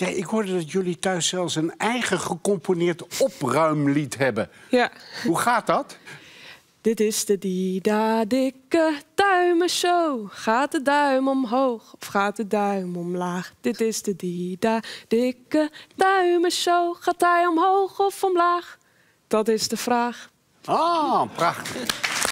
Zeg, ik hoorde dat jullie thuis zelfs een eigen gecomponeerd opruimlied hebben. Ja. Hoe gaat dat? Dit is de dida dikke duimen show. Gaat de duim omhoog of gaat de duim omlaag? Dit is de dida dikke duimen show. Gaat hij omhoog of omlaag? Dat is de vraag. Ah, prachtig.